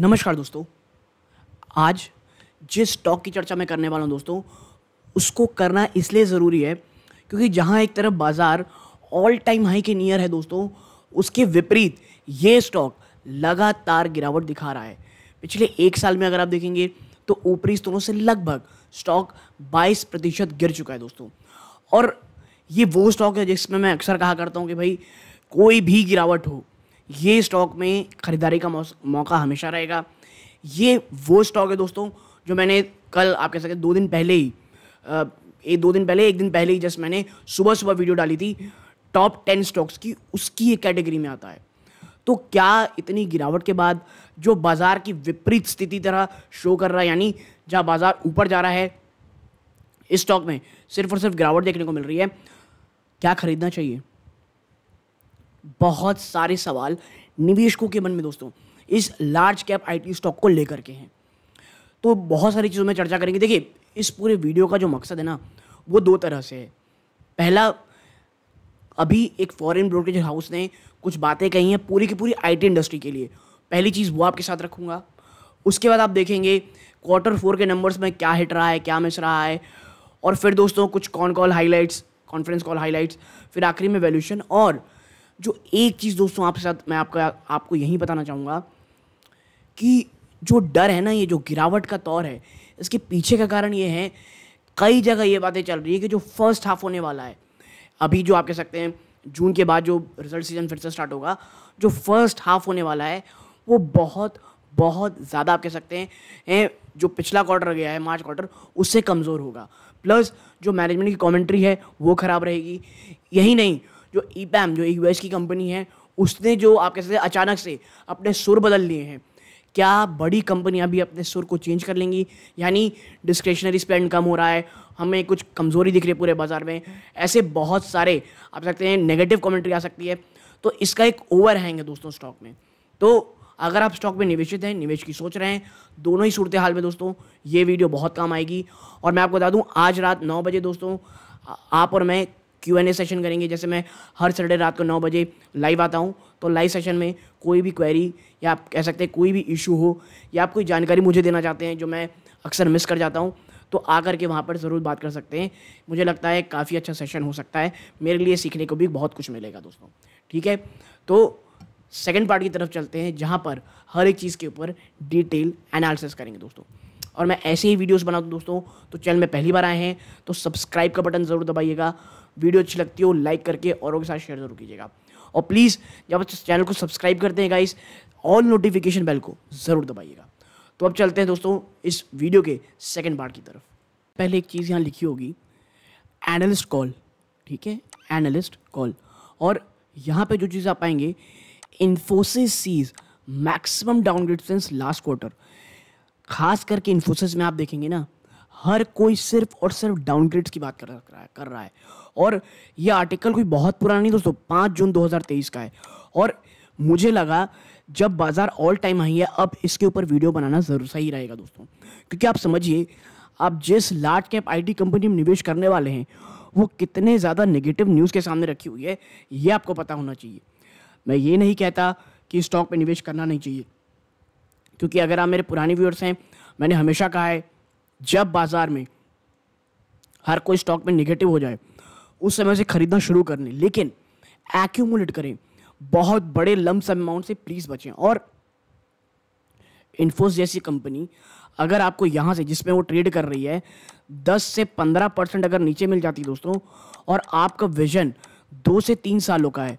नमस्कार दोस्तों आज जिस स्टॉक की चर्चा मैं करने वाला हूँ दोस्तों उसको करना इसलिए ज़रूरी है क्योंकि जहाँ एक तरफ बाज़ार ऑल टाइम हाई के नियर है दोस्तों उसके विपरीत ये स्टॉक लगातार गिरावट दिखा रहा है पिछले एक साल में अगर आप देखेंगे तो ऊपरी स्तरों से लगभग स्टॉक 22 प्रतिशत गिर चुका है दोस्तों और ये वो स्टॉक है जिसमें मैं अक्सर कहा करता हूँ कि भाई कोई भी गिरावट हो ये स्टॉक में ख़रीदारी का मौका हमेशा रहेगा ये वो स्टॉक है दोस्तों जो मैंने कल आप कह सकते दो दिन पहले ही एक दो दिन पहले एक दिन पहले ही जस्ट मैंने सुबह सुबह वीडियो डाली थी टॉप टेन स्टॉक्स की उसकी एक कैटेगरी में आता है तो क्या इतनी गिरावट के बाद जो बाज़ार की विपरीत स्थिति तरह शो कर रहा है यानी जहाँ बाज़ार ऊपर जा रहा है इस स्टॉक में सिर्फ और सिर्फ गिरावट देखने को मिल रही है क्या खरीदना चाहिए बहुत सारे सवाल निवेशकों के मन में दोस्तों इस लार्ज कैप आईटी स्टॉक को लेकर के हैं तो बहुत सारी चीज़ों में चर्चा करेंगे देखिए इस पूरे वीडियो का जो मकसद है ना वो दो तरह से है पहला अभी एक फॉरेन ब्रोकरेज हाउस ने कुछ बातें कही हैं पूरी की पूरी आईटी इंडस्ट्री के लिए पहली चीज़ वो आपके साथ रखूँगा उसके बाद आप देखेंगे क्वार्टर फोर के नंबर्स में क्या हिट रहा है क्या मिस रहा है और फिर दोस्तों कुछ con call highlights conference call highlights फिर आखिरी में वैल्यूशन और जो एक चीज़ दोस्तों आपके साथ मैं आपका आपको यही बताना चाहूँगा कि जो डर है ना ये जो गिरावट का तौर है इसके पीछे का कारण ये है कई जगह ये बातें चल रही है कि जो फर्स्ट हाफ होने वाला है अभी जो आप कह सकते हैं जून के बाद जो रिजल्ट सीजन फिर से स्टार्ट होगा जो फर्स्ट हाफ होने वाला है वो बहुत बहुत ज़्यादा आप कह सकते हैं जो पिछला क्वार्टर गया है मार्च क्वार्टर उससे कमज़ोर होगा प्लस जो मैनेजमेंट की कमेंट्री है वो ख़राब रहेगी यही नहीं जो ईपैम e जो एस की कंपनी है उसने जो आप कह सकते हैं अचानक से अपने सुर बदल लिए हैं क्या बड़ी कंपनियां भी अपने सुर को चेंज कर लेंगी यानी डिस्क्रेशनरी स्पेंड कम हो रहा है हमें कुछ कमज़ोरी दिख रही है पूरे बाज़ार में ऐसे बहुत सारे आप सकते हैं नेगेटिव कमेंट्री आ सकती है तो इसका एक ओवर हैंग है दोस्तों स्टॉक में तो अगर आप स्टॉक में निवेशित हैं निवेश की सोच रहे हैं दोनों ही सूरत हाल में दोस्तों ये वीडियो बहुत काम आएगी और मैं आपको बता दूँ आज रात नौ बजे दोस्तों आप और मैं क्यू एन ए सेशन करेंगे जैसे मैं हर सैटरडे रात को नौ बजे लाइव आता हूँ तो लाइव सेशन में कोई भी क्वेरी या आप कह सकते हैं कोई भी इशू हो या आप कोई जानकारी मुझे देना चाहते हैं जो मैं अक्सर मिस कर जाता हूँ तो आ करके वहाँ पर ज़रूर बात कर सकते हैं मुझे लगता है काफ़ी अच्छा सेशन हो सकता है मेरे लिए सीखने को भी बहुत कुछ मिलेगा दोस्तों ठीक है तो सेकेंड पार्ट की तरफ चलते हैं जहाँ पर हर एक चीज़ के ऊपर डिटेल एनालिसिस करेंगे दोस्तों और मैं ऐसे ही वीडियोस बनाता हूँ दोस्तों तो चैनल में पहली बार आए हैं तो सब्सक्राइब का बटन ज़रूर दबाइएगा वीडियो अच्छी लगती हो लाइक करके औरों के साथ शेयर ज़रूर कीजिएगा और प्लीज़ जब आप चैनल को सब्सक्राइब करते हैं गाइस ऑल नोटिफिकेशन बेल को ज़रूर दबाइएगा तो अब चलते हैं दोस्तों इस वीडियो के सेकेंड पार्ट की तरफ पहले एक चीज़ यहाँ लिखी होगी एनालिस्ट कॉल ठीक है एनालिस्ट कॉल और यहाँ पे जो चीज़ आप पाएंगे Infosys sees maximum downgrade since last quarter खास करके इन्फोसिस में आप देखेंगे ना हर कोई सिर्फ और सिर्फ डाउनग्रेड्स की बात कर रहा है कर रहा है और ये आर्टिकल कोई बहुत पुराना नहीं दोस्तों पाँच जून 2023 का है और मुझे लगा जब बाज़ार ऑल टाइम आई है अब इसके ऊपर वीडियो बनाना ज़रूर सही रहेगा दोस्तों क्योंकि आप समझिए आप जिस लार्ज कैप आईटी कंपनी में निवेश करने वाले हैं वो कितने ज़्यादा नेगेटिव न्यूज़ के सामने रखी हुई है ये आपको पता होना चाहिए मैं ये नहीं कहता कि स्टॉक में निवेश करना नहीं चाहिए क्योंकि अगर आप मेरे पुराने व्यूअर्स हैं मैंने हमेशा कहा है जब बाज़ार में हर कोई स्टॉक में निगेटिव हो जाए उस समय से ख़रीदना शुरू कर लें लेकिन एक्यूमुलेट करें बहुत बड़े लम अमाउंट से प्लीज़ बचें और इन्फोस जैसी कंपनी अगर आपको यहाँ से जिसमें वो ट्रेड कर रही है दस से पंद्रह परसेंट अगर नीचे मिल जाती दोस्तों और आपका विजन दो से तीन सालों का है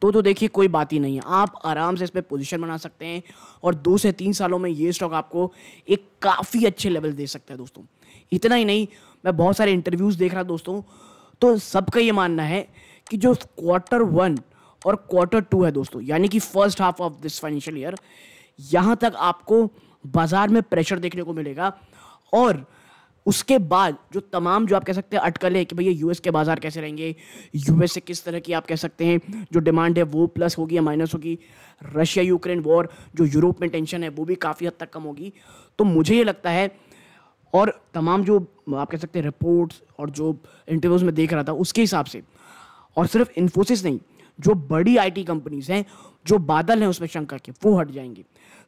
तो तो देखिए कोई बात ही नहीं है आप आराम से इस पर पोजिशन बना सकते हैं और दो से तीन सालों में ये स्टॉक आपको एक काफ़ी अच्छे लेवल दे सकता है दोस्तों इतना ही नहीं मैं बहुत सारे इंटरव्यूज़ देख रहा दोस्तों तो सबका ये मानना है कि जो क्वार्टर वन और क्वार्टर टू है दोस्तों यानी कि first half of this financial year यहाँ तक आपको बाज़ार में प्रेशर देखने को मिलेगा और उसके बाद जो तमाम जो आप कह सकते हैं अटकलें कि भैया यूएस के बाज़ार कैसे रहेंगे यूएस से किस तरह की आप कह सकते हैं जो डिमांड है वो प्लस होगी या माइनस होगी रशिया यूक्रेन वॉर जो यूरोप में टेंशन है वो भी काफ़ी हद तक कम होगी तो मुझे ये लगता है और तमाम जो आप कह सकते हैं रिपोर्ट्स और जो इंटरव्यूज़ में देख रहा था उसके हिसाब से और सिर्फ इन्फोसिस नहीं जो बड़ी आईटी कंपनीज हैं जो बादल हैं उसमें शंका के वो हट जाएंगी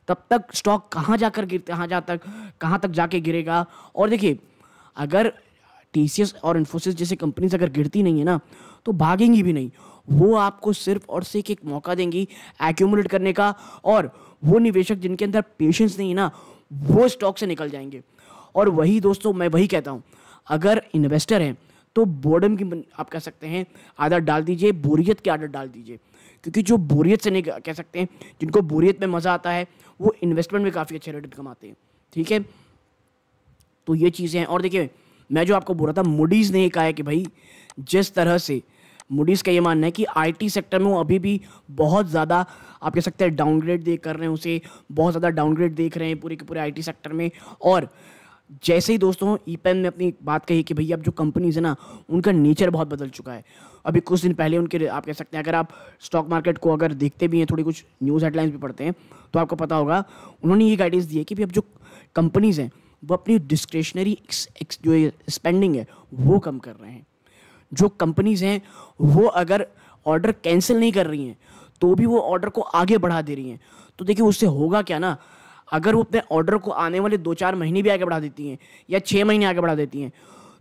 तब तक स्टॉक कहाँ जाकर गिर कहाँ जा तक कहाँ तक जाके गिरेगा और देखिए अगर टी और इन्फोसिस जैसी कंपनीज अगर गिरती नहीं है ना तो भागेंगी भी नहीं वो आपको सिर्फ और सिर्फ एक मौका देंगी एक्यूमुलेट करने का और वो निवेशक जिनके अंदर पेशेंस नहीं है ना वो स्टॉक से निकल जाएंगे और वही दोस्तों मैं वही कहता हूँ अगर इन्वेस्टर हैं तो बोर्डम की आप कह सकते हैं आदत डाल दीजिए बोरियत की आदत डाल दीजिए क्योंकि जो बोरियत से नहीं कह सकते हैं जिनको बोरियत में मज़ा आता है वो इन्वेस्टमेंट में काफ़ी अच्छे रेट कमाते हैं ठीक है तो ये चीज़ें हैं और देखिए मैं जो आपको बोल रहा था मूडीज़ ने कहा है कि भाई जिस तरह से मूडीज़ का ये मानना है कि आईटी सेक्टर में वो अभी भी बहुत ज़्यादा आप कह सकते हैं डाउनग्रेड देख कर रहे हैं उसे बहुत ज़्यादा डाउनग्रेड देख रहे हैं पूरे के पूरे आईटी सेक्टर में और जैसे ही दोस्तों ई e पेन ने अपनी बात कही कि भैया अब जो कंपनीज है ना उनका नेचर बहुत बदल चुका है अभी कुछ दिन पहले उनके आप कह सकते हैं अगर आप स्टॉक मार्केट को अगर देखते भी हैं थोड़ी कुछ न्यूज़ हेडलाइंस भी पढ़ते हैं तो आपको पता होगा उन्होंने ये गाइडेंस दी है कि भाई अब जो कंपनीज़ हैं वो अपनी डिस्क्रेशनरी जो स्पेंडिंग है वो कम कर रहे हैं जो कंपनीज़ हैं वो अगर ऑर्डर कैंसिल नहीं कर रही हैं तो भी वो ऑर्डर को आगे बढ़ा दे रही हैं तो देखिए उससे होगा क्या ना अगर वो अपने ऑर्डर को आने वाले दो चार महीने भी आगे बढ़ा देती हैं या छः महीने आगे बढ़ा देती हैं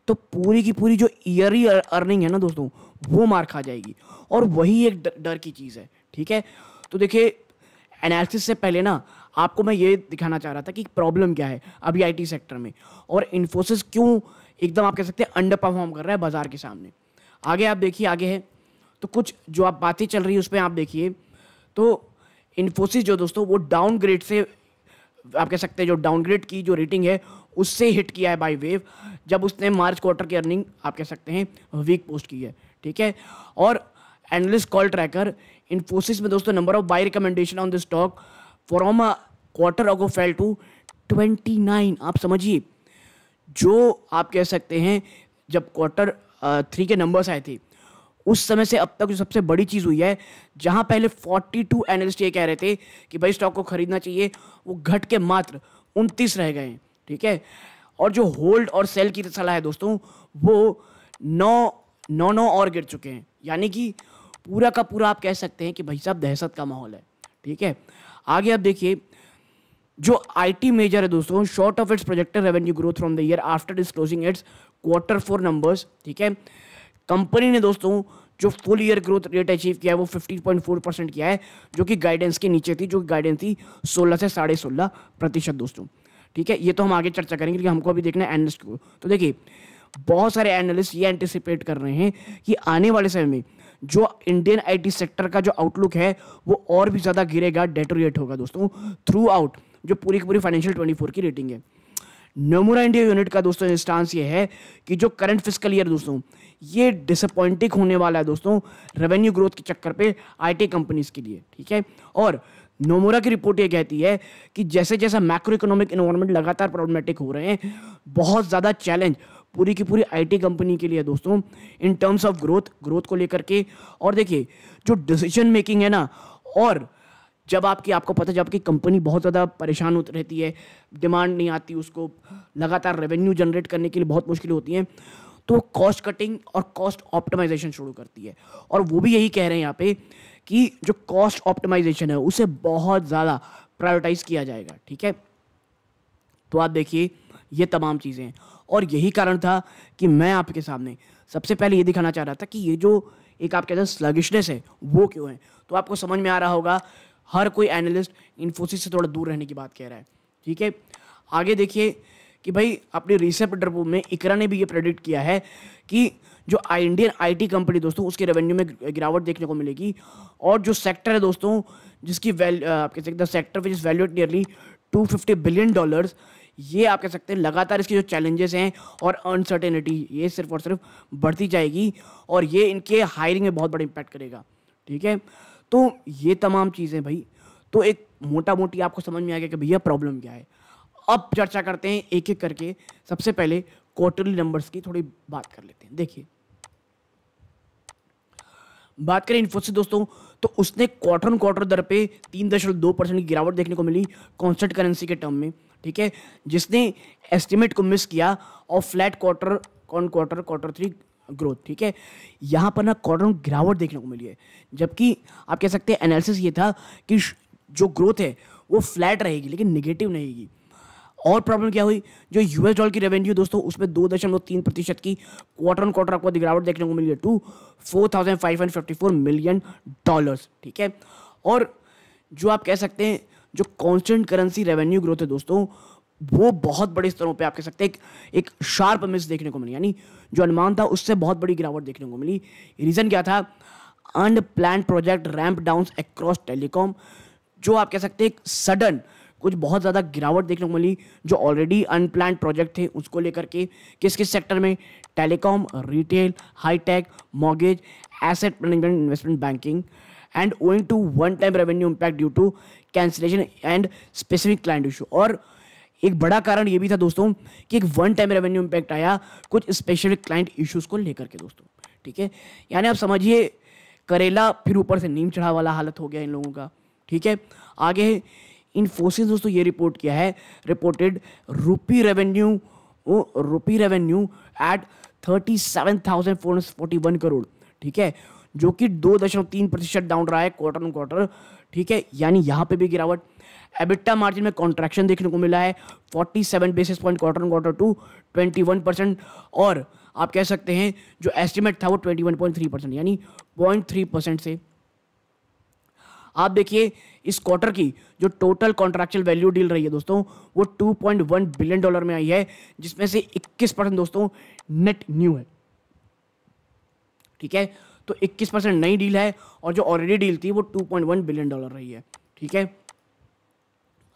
तो पूरी की पूरी जो ईयरली अर्निंग है ना दोस्तों वो मार खा जाएगी और वही एक डर की चीज़ है ठीक है तो देखिए एनालिसिस से पहले ना आपको मैं ये दिखाना चाह रहा था कि प्रॉब्लम क्या है अभी आईटी सेक्टर में और इन्फोसिस क्यों एकदम आप कह सकते हैं अंडर परफॉर्म कर रहा है बाज़ार के सामने आगे आप देखिए आगे है तो कुछ जो आप बातें चल रही है उस पर आप देखिए तो इन्फोसिस जो दोस्तों वो डाउनग्रेड से आप कह सकते हैं जो डाउनग्रेड की जो रेटिंग है उससे हिट किया है बाई वेव जब उसने मार्च क्वार्टर की अर्निंग आप कह सकते हैं वीक पोस्ट की है ठीक है और एनालिस्ट कॉल ट्रैकर इन्फोसिस में दोस्तों number of buy recommendation on the stock from a quarter ago fell to twenty nine आप समझिए जो आप कह सकते हैं जब क्वार्टर थ्री के नंबर्स आए थे उस समय से अब तक जो सबसे बड़ी चीज़ हुई है जहां पहले 42 एनालिस्ट ये कह रहे थे कि भाई स्टॉक को खरीदना चाहिए वो घट के मात्र उनतीस रह गए ठीक है और जो होल्ड और सेल की सलाह है दोस्तों वो नौ नौ नौ और गिर चुके हैं यानी कि पूरा का पूरा आप कह सकते हैं कि भाई साहब दहशत का माहौल है ठीक है आगे आप देखिए जो आईटी मेजर है दोस्तों short of its projected revenue growth from the year after disclosing its quarter four numbers ठीक है कंपनी ने दोस्तों जो full year growth rate achieve किया है वो 15.4 परसेंट किया है जो कि गाइडेंस के नीचे थी जो गाइडेंस थी 16 से साढ़े सोलह प्रतिशत दोस्तों ठीक है ये तो हम आगे चर्चा करेंगे क्योंकि हमको अभी देखना है एनालिस्ट को तो देखिए बहुत सारे एनालिस्ट ये एंटिसिपेट कर रहे हैं कि आने वाले समय में जो इंडियन आई सेक्टर का जो आउटलुक है वो और भी ज़्यादा गिरेगा डेटोरिएट होगा दोस्तों थ्रू आउट जो पूरी की पूरी फाइनेंशियल ट्वेंटी की रेटिंग है नमूरा इंडिया यूनिट का दोस्तों स्टांस ये है कि जो करंट फिजिकल ईयर दोस्तों ये डिसअपॉइंटिंग होने वाला है दोस्तों रेवेन्यू ग्रोथ के चक्कर पे आईटी कंपनीज के लिए ठीक है और नोमोरा की रिपोर्ट ये कहती है कि जैसे जैसा मैक्रो इकोनॉमिक इन्वायरमेंट लगातार प्रॉब्लमेटिक हो रहे हैं बहुत ज़्यादा चैलेंज पूरी की पूरी आईटी कंपनी के लिए दोस्तों in terms of growth growth को लेकर के और देखिए जो डिसीजन मेकिंग है ना और जब आपकी आपको पता जब आपकी कंपनी बहुत ज़्यादा परेशान होती रहती है डिमांड नहीं आती उसको लगातार रेवेन्यू जनरेट करने के लिए बहुत मुश्किल होती है तो कॉस्ट कटिंग और कॉस्ट ऑप्टिमाइजेशन शुरू करती है और वो भी यही कह रहे हैं यहाँ पे कि जो कॉस्ट ऑप्टिमाइजेशन है उसे बहुत ज़्यादा प्रायोरिटाइज किया जाएगा ठीक है तो आप देखिए ये तमाम चीज़ें हैं और यही कारण था कि मैं आपके सामने सबसे पहले ये दिखाना चाह रहा था कि ये जो एक आप कहते हैं स्लगिशनेस है वो क्यों है तो आपको समझ में आ रहा होगा हर कोई एनालिस्ट इन्फोसिस से थोड़ा दूर रहने की बात कह रहा है ठीक है आगे देखिए कि भाई अपने रिसेप्ट डरपो में इकरा ने भी ये प्रेडिक्ट किया है कि जो इंडियन आईटी कंपनी दोस्तों उसके रेवेन्यू में गिरावट देखने को मिलेगी और जो सेक्टर है दोस्तों जिसकी वैल्यू आप कह सकते हैं sector which is valued nearly two fifty billion dollars ये आप कह सकते हैं लगातार इसके जो चैलेंजेस हैं और अनसर्टेनिटी ये सिर्फ और सिर्फ बढ़ती जाएगी और ये इनके हायरिंग में बहुत बड़ा इम्पैक्ट करेगा ठीक है तो ये तमाम चीज़ें भाई तो एक मोटा मोटी आपको समझ में आ गया कि भैया प्रॉब्लम क्या है अब चर्चा करते हैं एक एक करके सबसे पहले क्वार्टरली नंबर्स की थोड़ी बात कर लेते हैं देखिए बात करें इन्फोसिस दोस्तों तो उसने क्वार्टर ऑन क्वार्टर दर पे तीन दशमलव दो परसेंट की गिरावट देखने को मिली कॉन्स्टेंट करेंसी के टर्म में ठीक है जिसने एस्टिमेट को मिस किया और flat quarter con quarter quarter three growth ठीक है यहाँ पर ना कॉटन गिरावट देखने को मिली है जबकि आप कह सकते हैं एनालिसिस ये था कि जो ग्रोथ है वो फ्लैट रहेगी लेकिन निगेटिव नहीं रहेगी और प्रॉब्लम क्या हुई जो यूएस डॉलर की रेवेन्यू दोस्तों उसमें दो दशमलव तीन प्रतिशत की क्वार्टर ऑन क्वार्टर आपको गिरावट देखने को मिली है two four thousand five hundred fifty four million dollars ठीक है और जो आप कह सकते हैं जो कॉन्स्टेंट करेंसी रेवेन्यू ग्रोथ है दोस्तों वो बहुत बड़े स्तरों पे आप कह सकते हैं एक, एक शार्प मिस देखने को मिली यानी जो अनुमान था उससे बहुत बड़ी गिरावट देखने को मिली रीज़न क्या था unplanned project ramp down across telecom जो आप कह सकते हैं सडन कुछ बहुत ज़्यादा गिरावट देखने को मिली जो ऑलरेडी अनप्लान प्रोजेक्ट थे उसको लेकर के किस किस सेक्टर में telecom retail hitech mortgage asset management investment banking and owing to one time revenue impact due to cancellation and specific client issue और एक बड़ा कारण ये भी था दोस्तों कि एक वन टाइम रेवेन्यू इम्पैक्ट आया कुछ स्पेशल क्लाइंट इश्यूज को लेकर के दोस्तों ठीक है यानी आप समझिए करेला फिर ऊपर से नीम चढ़ा वाला हालत हो गया इन लोगों का ठीक है आगे इन्फोसिस दोस्तों ये रिपोर्ट किया है reported rupee revenue rupee revenue at thirty seven thousand four forty one crore ठीक है जो कि दो दशमलव तीन प्रतिशत डाउन रहा है क्वार्टर ऑन क्वार्टर ठीक है यानी यहाँ पे भी गिरावट एबिट्टा मार्जिन में कॉन्ट्रैक्शन देखने को मिला है 47 basis point quarter on quarter to 21 percent और आप कह सकते हैं जो एस्टिमेट था वो 21.3 परसेंट यानी 0.3 परसेंट से आप देखिए इस क्वार्टर की जो टोटल कॉन्ट्रैक्चुअल वैल्यू डील रही है दोस्तों वो 2.1 बिलियन डॉलर में आई है जिसमें से 21 परसेंट दोस्तों नेट न्यू है ठीक है तो 21 परसेंट नई डील है और जो ऑलरेडी डील थी वो 2.1 बिलियन डॉलर रही है ठीक है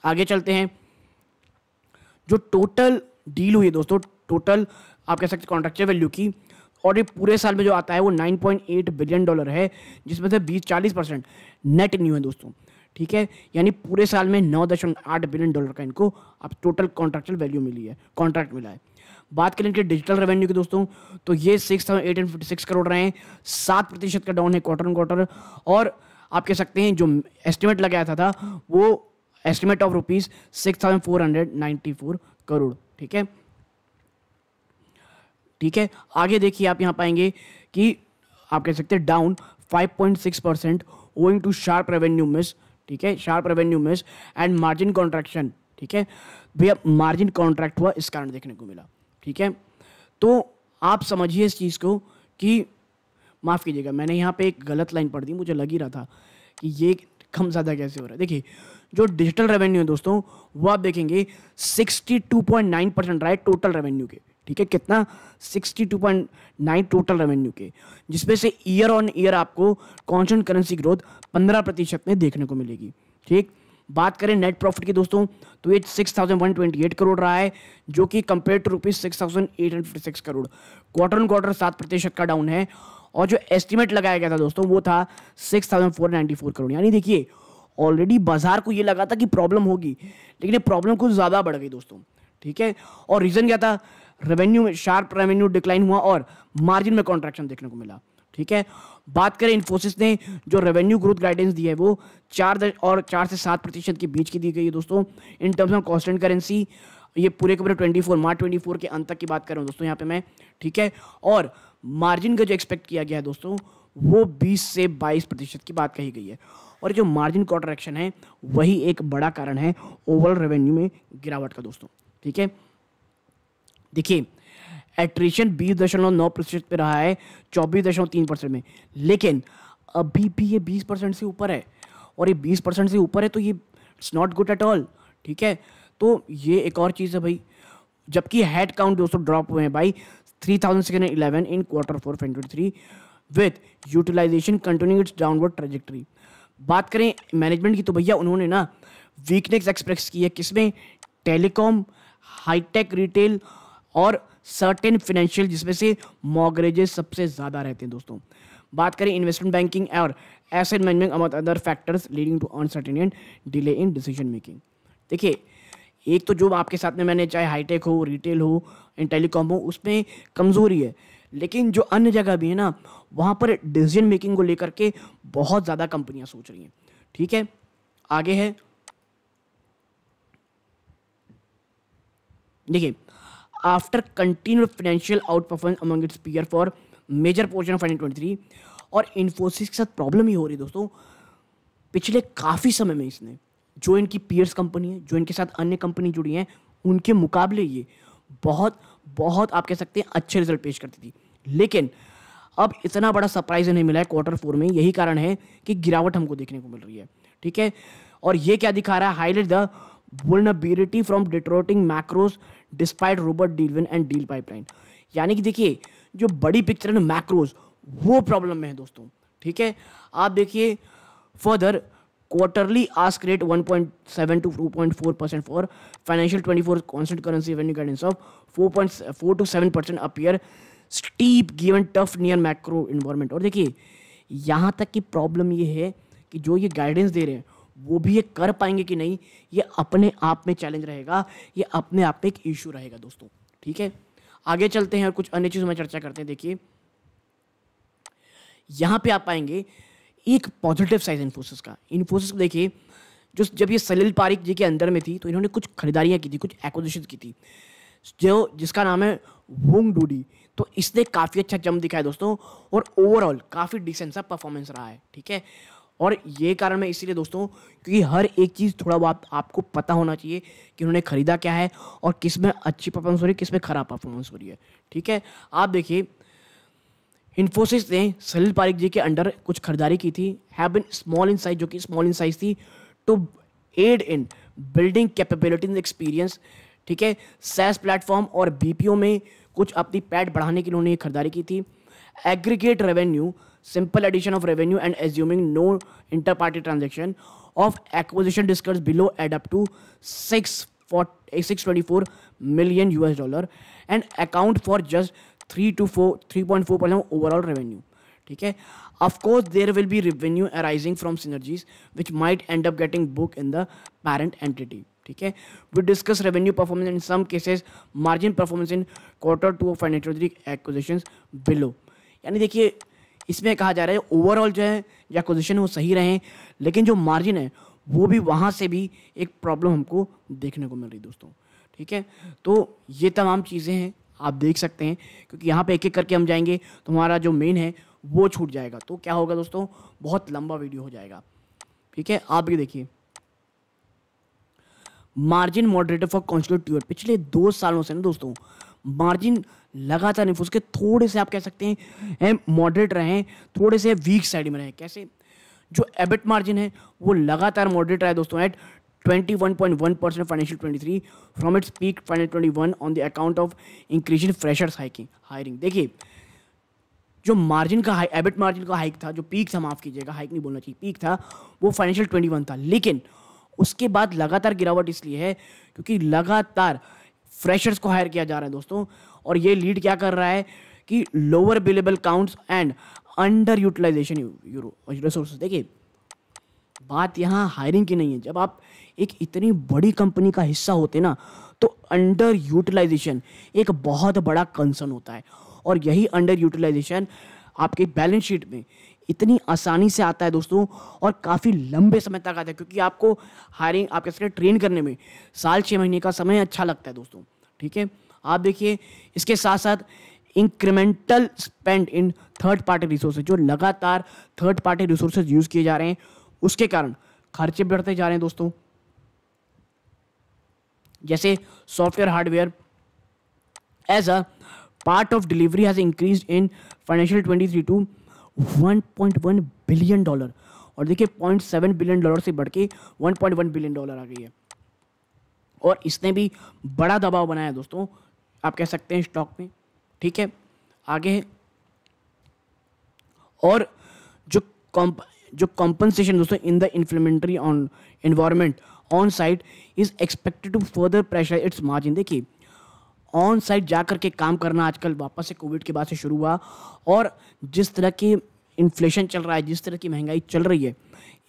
आगे चलते हैं जो टोटल डील हुई है दोस्तों टोटल आप कह सकते कॉन्ट्रेक्चर वैल्यू की और ये पूरे साल में जो आता है वो 9.8 बिलियन डॉलर है जिसमें से 20 40 परसेंट नेट न्यू है दोस्तों ठीक है यानी पूरे साल में नौ दशमलव आठ बिलियन डॉलर का इनको अब टोटल कॉन्ट्रेक्चुअल वैल्यू मिली है कॉन्ट्रैक्ट मिला है बात करें इनके डिजिटल रेवेन्यू की दोस्तों तो ये six thousand eight six crore रहे हैं सात प्रतिशत का डाउन है क्वार्टर क्वार्टर और आप कह सकते हैं जो एस्टिमेट लगाया था, था वो estimate of rupees six thousand four hundred ninety four crore ठीक है ठीक है आगे देखिए आप यहाँ पाएंगे कि आप कह सकते हैं down five point six percent owing to sharp revenue miss ठीक है sharp revenue miss and margin contraction ठीक है भैया मार्जिन कॉन्ट्रैक्ट हुआ इस कारण देखने को मिला ठीक है तो आप समझिए इस चीज़ को कि माफ़ कीजिएगा मैंने यहाँ पे एक गलत लाइन पढ़ दी मुझे लग ही रहा था कि ये कम ज़्यादा कैसे हो रहा है देखिए जो डिजिटल रेवेन्यू है दोस्तों वो आप देखेंगे 62.9 परसेंट रहा है टोटल रेवेन्यू के ठीक है कितना 62.9 टोटल रेवेन्यू के जिसमें से ईयर ऑन ईयर आपको कॉन्स्टेंट करेंसी ग्रोथ 15 प्रतिशत में देखने को मिलेगी ठीक बात करें नेट प्रॉफिट की दोस्तों तो ये 6,128 करोड़ रहा है जो कि compare to rupees six crore quarter on quarter सात प्रतिशत का डाउन है और जो एस्टिमेट लगाया गया था दोस्तों वो था six thousand four ninety four crore यानी देखिए ऑलरेडी बाजार को ये लगा था कि प्रॉब्लम होगी लेकिन ये प्रॉब्लम कुछ ज़्यादा बढ़ गई दोस्तों ठीक है और रीज़न क्या था रेवेन्यू में शार्प रेवेन्यू डिक्लाइन हुआ और मार्जिन में कॉन्ट्रैक्शन देखने को मिला ठीक है बात करें इन्फोसिस ने जो रेवेन्यू ग्रोथ गाइडेंस दी है वो चार और चार से सात प्रतिशत के बीच की दी गई है दोस्तों in terms of constant currency ये पूरे के पूरे twenty four March twenty four के अंत तक की बात कर रहा हूँ दोस्तों यहाँ पे मैं ठीक है और मार्जिन का जो एक्सपेक्ट किया गया है दोस्तों वो 20 से 22 प्रतिशत की बात कही गई है और जो मार्जिन कॉन्ट्रेक्शन है वही एक बड़ा कारण है ओवरऑल रेवेन्यू में गिरावट का दोस्तों ठीक है देखिए एट्रिशन बीस दशमलव नौ प्रतिशत पर रहा है चौबीस दशमलव तीन परसेंट में लेकिन अभी भी ये बीस परसेंट से ऊपर है और ये बीस परसेंट से ऊपर है तो ये it's not good at all ठीक है तो ये एक और चीज़ है भाई जबकि हेड काउंट दोस्तों ड्रॉप हुए हैं भाई 3,611 in quarter four 2023 with utilization continuing its downward trajectory. बात करें मैनेजमेंट की तो भैया उन्होंने ना वीकनेस एक्सप्रेस की है किसमें टेलीकॉम हाईटेक रिटेल और सर्टेन फिनेंशियल जिसमें से मॉगरेजेस सबसे ज़्यादा रहते हैं दोस्तों बात करें इन्वेस्टमेंट बैंकिंग और asset management amid other factors leading to uncertain and delay in decision making देखिए एक तो जो आपके साथ में मैंने चाहे हाईटेक हो रिटेल हो इन टेलीकॉम हो उसमें कमज़ोरी है लेकिन जो अन्य जगह भी है ना वहाँ पर डिसीजन मेकिंग को लेकर के बहुत ज़्यादा कंपनियाँ सोच रही हैं ठीक है आगे है देखिए after continue financial outperformance among its peer for major portion of twenty three और इन्फोसिस के साथ प्रॉब्लम ही हो रही है दोस्तों पिछले काफ़ी समय में इसने जो इनकी पीयर्स कंपनी है जो इनके साथ अन्य कंपनी जुड़ी हैं उनके मुकाबले ये बहुत बहुत आप कह सकते हैं अच्छे रिजल्ट पेश करती थी लेकिन अब इतना बड़ा सरप्राइज नहीं मिला है क्वार्टर फोर में यही कारण है कि गिरावट हमको देखने को मिल रही है ठीक है और ये क्या दिखा रहा है highlight the vulnerability from deteriorating macros despite robust deal win and deal pipeline यानी कि देखिए जो बड़ी पिक्चर है मैक्रोज वो प्रॉब्लम में है दोस्तों ठीक है आप देखिए further quarterly ask rate 1.7 to 2.4 परसेंट for financial 24 constant currency revenue guidance of 4.4 to 7 परसेंट appear steep given tough near macro environment और देखिए यहाँ तक की प्रॉब्लम ये है कि जो ये गाइडेंस दे रहे हैं वो भी ये कर पाएंगे कि नहीं ये अपने आप में चैलेंज रहेगा ये अपने आप में एक इशू रहेगा दोस्तों ठीक है आगे चलते हैं और कुछ अन्य चीज़ों में चर्चा करते हैं देखिए यहाँ पे आप पाएंगे एक पॉजिटिव साइज इन्फोसिस का इन्फोसिस देखिए जो जब ये सलील पारिक जी के अंदर में थी तो इन्होंने कुछ खरीदारियाँ की थी कुछ एक्विजिशन की थी जो जिसका नाम है वोंग डूडी तो इसने काफ़ी अच्छा जम दिखाया दोस्तों और ओवरऑल काफ़ी डिसेंट सा परफॉर्मेंस रहा है ठीक है और ये कारण मैं इसीलिए दोस्तों क्योंकि हर एक चीज़ थोड़ा बहुत आपको पता होना चाहिए कि उन्होंने ख़रीदा क्या है और किस में अच्छी परफॉर्मेंस हो रही है किस में ख़राब परफॉर्मेंस हो रही है ठीक है आप देखिए इन्फोसिस ने सलील पारिक जी के अंडर कुछ खरीदारी की थी have been small in size जो कि स्मॉल इन साइज थी to add in building capability experience ठीक है सैस प्लेटफॉर्म और बी में कुछ अपनी पैट बढ़ाने के लिए उन्होंने खरीदारी की थी aggregate revenue simple addition of revenue and assuming no inter party transaction of acquisition discussed below add up to six six twenty four million US dollar and account for just three two four three point four percent overall revenue ठीक है of course there will be revenue arising from synergies which might end up getting book in the parent entity ठीक है we discuss revenue performance in some cases margin performance in quarter two of financial acquisition below यानी देखिए इसमें कहा जा रहा है overall जो है एक्विजिशन वो सही रहे लेकिन जो मार्जिन है वो भी वहाँ से भी एक प्रॉब्लम हमको देखने को मिल रही दोस्तों ठीक है तो ये तमाम चीज़ें हैं आप देख सकते हैं क्योंकि यहाँ पे एक एक करके हम जाएंगे तो हमारा जो मेन है वो छूट जाएगा तो क्या होगा दोस्तों बहुत लंबा वीडियो हो जाएगा ठीक है आप भी देखिए मार्जिन मॉडरेटर फॉर कॉन्स्टिट्यूट पिछले दो सालों से ना दोस्तों मार्जिन लगातार नहीं उसके थोड़े से आप कह सकते हैं मॉडरेट रहे थोड़े से वीक साइड में रहे कैसे जो एबिट मार्जिन है वो लगातार मॉडरेट रहा है दोस्तों at 21.1 percent of financial 23 from its peak financial 21 on the account of increase in freshers hiking hiring देखिए जो मार्जिन का एबिट मार्जिन का हाइक था जो पीक था माफ़ कीजिएगा हाइक नहीं बोलना चाहिए पीक था वो फाइनेंशियल 21 था लेकिन उसके बाद लगातार गिरावट इसलिए है क्योंकि लगातार फ्रेशर्स को हायर किया जा रहा है दोस्तों और ये लीड क्या कर रहा है कि lower billable counts and under utilisation euro resource देखिए बात यहाँ हायरिंग की नहीं है जब आप एक इतनी बड़ी कंपनी का हिस्सा होते ना तो अंडर यूटिलाइजेशन एक बहुत बड़ा कंसर्न होता है और यही अंडर यूटिलाइजेशन आपके बैलेंस शीट में इतनी आसानी से आता है दोस्तों और काफ़ी लंबे समय तक आता है क्योंकि आपको हायरिंग आप कैसे ट्रेन करने में साल छः महीने का समय अच्छा लगता है दोस्तों ठीक है आप देखिए इसके साथ साथ incremental spend in third party resources जो लगातार थर्ड पार्टी रिसोर्सेज यूज़ किए जा रहे हैं उसके कारण खर्चे बढ़ते जा रहे हैं दोस्तों जैसे software hardware as a part of delivery has increase in financial twenty three to one point one billion dollar और देखिए पॉइंट सेवन बिलियन डॉलर से बढ़ के one point one billion dollar आ गई है और इसने भी बड़ा दबाव बनाया दोस्तों आप कह सकते हैं स्टॉक में ठीक है आगे है और जो कॉम्प जो कॉम्पनसेशन दोस्तों in the inflationary on environment on site is expected to further pressure its margin देखिए ऑन साइट जा के काम करना आजकल वापस से कोविड के बाद से शुरू हुआ और जिस तरह की इन्फ्लेशन चल रहा है जिस तरह की महंगाई चल रही है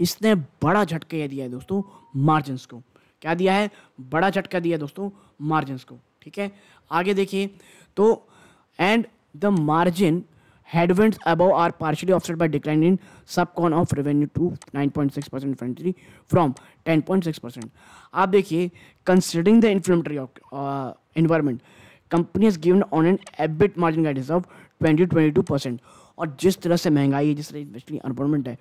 इसने बड़ा झटका दिया है दोस्तों मार्जिनस को क्या दिया है बड़ा झटका दिया दोस्तों मार्जिनस को ठीक है आगे देखिए तो and the margin Headwinds above are partially offset by decline of revenue to nine point six percent infantry from six percent आप देखिए considering the inflationary environment company is given on an EBIT margin guidance of 20 22 percent और जिस तरह से महंगाई है जिस तरह इन्वेस्टली अनemployment है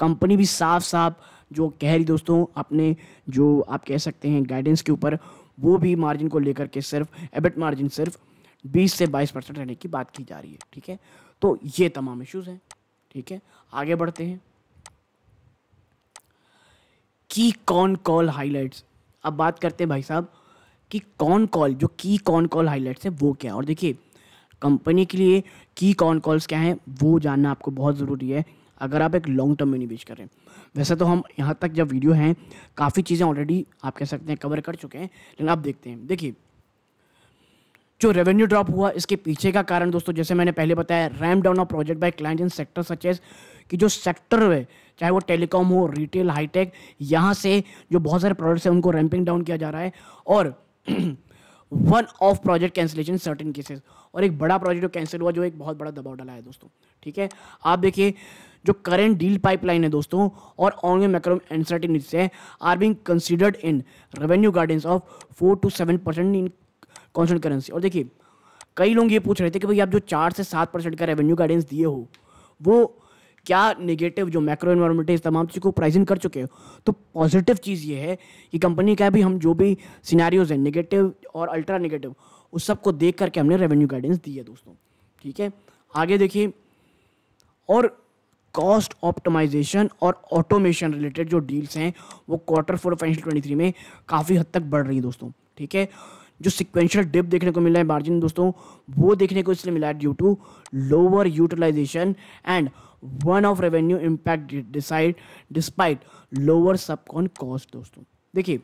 कंपनी भी साफ साफ जो कह रही दोस्तों अपने जो आप कह सकते हैं गाइडेंस के ऊपर वो भी मार्जिन को लेकर के सिर्फ एबिट मार्जिन सिर्फ बीस से बाईस परसेंट रहने की बात की जा रही है ठीक है तो ये तमाम इश्यूज़ हैं ठीक है आगे बढ़ते हैं की कॉन कॉल हाईलाइट्स अब बात करते हैं भाई साहब कि कॉन कॉल जो की कॉन कॉल हाईलाइट्स है वो क्या है और देखिए कंपनी के लिए की कॉन कॉल्स क्या हैं वो जानना आपको बहुत ज़रूरी है अगर आप एक लॉन्ग टर्म में निवेश कर रहे हैं वैसे तो हम यहाँ तक जब वीडियो हैं काफ़ी चीज़ें ऑलरेडी आप कह सकते हैं कवर कर चुके हैं लेकिन आप देखते हैं देखिए जो रेवेन्यू ड्रॉप हुआ इसके पीछे का कारण दोस्तों जैसे मैंने पहले बताया ram down of project by client in sector such as कि जो सेक्टर है चाहे वो टेलीकॉम हो रिटेल हाईटेक यहाँ से जो बहुत सारे प्रोडक्ट्स हैं उनको रैम्पिंग डाउन किया जा रहा है और one off project cancellation certain cases और एक बड़ा प्रोजेक्ट जो कैंसिल हुआ जो एक बहुत बड़ा दबाव डाला है दोस्तों ठीक है आप देखिए जो करेंट डील पाइपलाइन है दोस्तों और on macro uncertain are being considered in revenue guidance of four to seven percent in constant currency और देखिए कई लोग ये पूछ रहे थे कि भाई आप जो चार से सात परसेंट का रेवेन्यू गाइडेंस दिए हो वो क्या नेगेटिव जो मैक्रो इन्वायरमेंट है इस तमाम चीज़ को प्राइसिंग कर चुके हो तो पॉजिटिव चीज़ ये है कि कंपनी का भी हम जो भी सिनारियोज हैं नेगेटिव और अल्ट्रा नेगेटिव उस सबको देख करके हमने रेवेन्यू गाइडेंस दी है दोस्तों ठीक है आगे देखिए और कॉस्ट ऑप्टिमाइजेशन और ऑटोमेशन रिलेटेड जो डील्स हैं वो quarter four financial twenty three में काफ़ी हद तक बढ़ रही है दोस्तों ठीक है जो सिक्वेंशियल डिप देखने को मिला है मार्जिन दोस्तों वो देखने को इसलिए मिला है due to lower utilisation and one off revenue impact decide despite lower subcon cost दोस्तों देखिए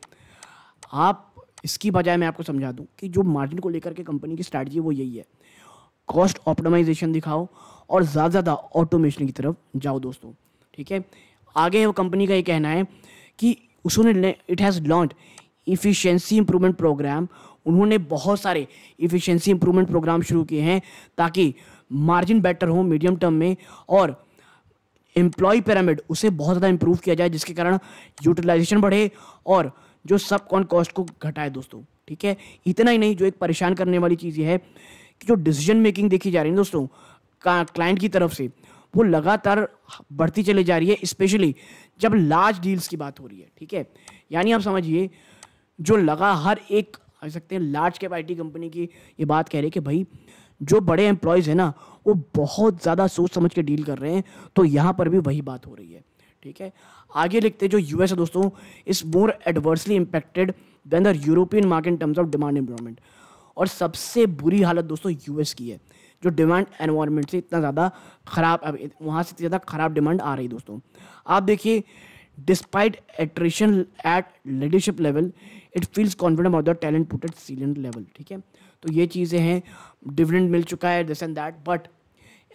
आप इसकी बजाय मैं आपको समझा दूं कि जो मार्जिन को लेकर के कंपनी की स्ट्रैटेजी वो यही है कॉस्ट ऑप्टिमाइजेशन दिखाओ और ज़्यादा ज़्यादा ऑटोमेशन की तरफ जाओ दोस्तों ठीक है आगे वो कंपनी का ये कहना है कि उसने it has launch efficiency improvement programme उन्होंने बहुत सारे इफिशेंसी इंप्रूवमेंट प्रोग्राम शुरू किए हैं ताकि मार्जिन बेटर हो मीडियम टर्म में और एम्प्लॉय पैरामिड उसे बहुत ज़्यादा इम्प्रूव किया जाए जिसके कारण यूटिलाइजेशन बढ़े और जो सब कॉन कॉस्ट को घटाए दोस्तों ठीक है इतना ही नहीं जो एक परेशान करने वाली चीज़ ये है कि जो डिसीजन मेकिंग देखी जा रही है दोस्तों क्लाइंट की तरफ से वो लगातार बढ़ती चली जा रही है स्पेशली जब लार्ज डील्स की बात हो रही है ठीक है यानी आप समझिए जो लगा हर एक कह सकते हैं लार्ज कैप आई कंपनी की ये बात कह रहे है कि भाई जो बड़े एम्प्लॉयज़ हैं ना वो बहुत ज़्यादा सोच समझ के डील कर रहे हैं तो यहाँ पर भी वही बात हो रही है ठीक है आगे लिखते जो यूएस है दोस्तों is more adversely impacted than the European market in terms of demand environment और सबसे बुरी हालत दोस्तों यूएस की है जो डिमांड एनवायरमेंट से इतना ज़्यादा ख़राब अब वहाँ से इतनी ज़्यादा ख़राब डिमांड आ रही दोस्तों आप देखिए despite attrition at leadership level it feels confident about the talent put at silent level ठीक है तो ये चीज़ें हैं डिविडेंट मिल चुका है this and that but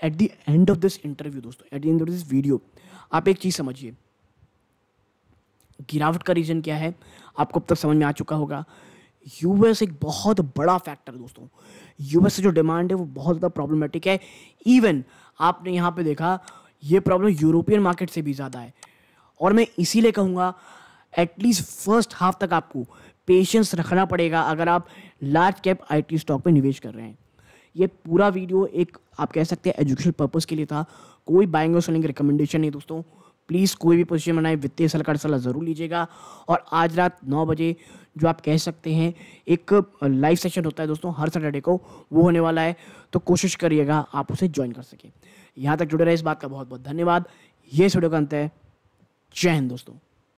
at the end of this interview दोस्तों at the end of this video आप एक चीज़ समझिए गिरावट का रीज़न क्या है आपको अब तक समझ में आ चुका होगा यूएस एक बहुत बड़ा फैक्टर दोस्तों यूएस से जो डिमांड है वो बहुत ज़्यादा प्रॉब्लमेटिक है इवन आपने यहाँ पे देखा ये प्रॉब्लम यूरोपियन मार्केट से भी ज़्यादा है और मैं इसीलिए कहूँगा एटलीस्ट फर्स्ट हाफ तक आपको पेशेंस रखना पड़ेगा अगर आप लार्ज कैप आईटी स्टॉक में निवेश कर रहे हैं ये पूरा वीडियो एक आप कह सकते हैं एजुकेशन पर्पज़ के लिए था कोई बाइंग और सेलिंग रिकमेंडेशन नहीं दोस्तों प्लीज़ कोई भी पोजीशन बनाए वित्तीय सलाहकार सलाह ज़रूर लीजिएगा और आज रात नौ बजे जो आप कह सकते हैं एक लाइव सेशन होता है दोस्तों हर सैटरडे को वो होने वाला है तो कोशिश करिएगा आप उसे ज्वाइन कर सकें यहाँ तक जुड़े रहे इस बात का बहुत बहुत धन्यवाद ये इस वीडियो का अंत है जय हिंद दोस्तों